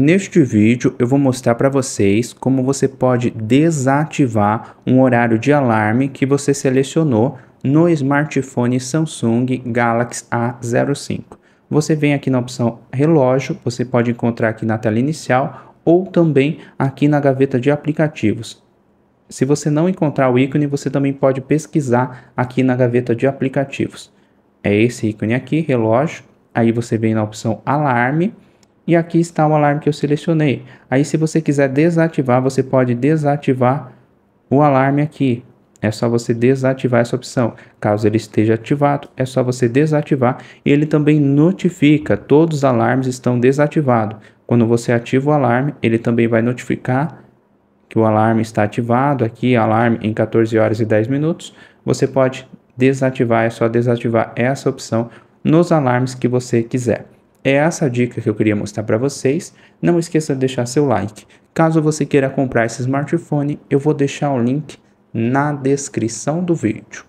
Neste vídeo eu vou mostrar para vocês como você pode desativar um horário de alarme que você selecionou no smartphone Samsung Galaxy A05. Você vem aqui na opção relógio, você pode encontrar aqui na tela inicial ou também aqui na gaveta de aplicativos. Se você não encontrar o ícone, você também pode pesquisar aqui na gaveta de aplicativos. É esse ícone aqui, relógio. Aí você vem na opção alarme e aqui está o alarme que eu selecionei. Aí se você quiser desativar, você pode desativar o alarme aqui. É só você desativar essa opção. Caso ele esteja ativado, é só você desativar. E Ele também notifica, todos os alarmes estão desativados. Quando você ativa o alarme, ele também vai notificar que o alarme está ativado. Aqui, alarme em 14 horas e 10 minutos. Você pode desativar, é só desativar essa opção nos alarmes que você quiser. É essa dica que eu queria mostrar para vocês. Não esqueça de deixar seu like. Caso você queira comprar esse smartphone, eu vou deixar o link na descrição do vídeo.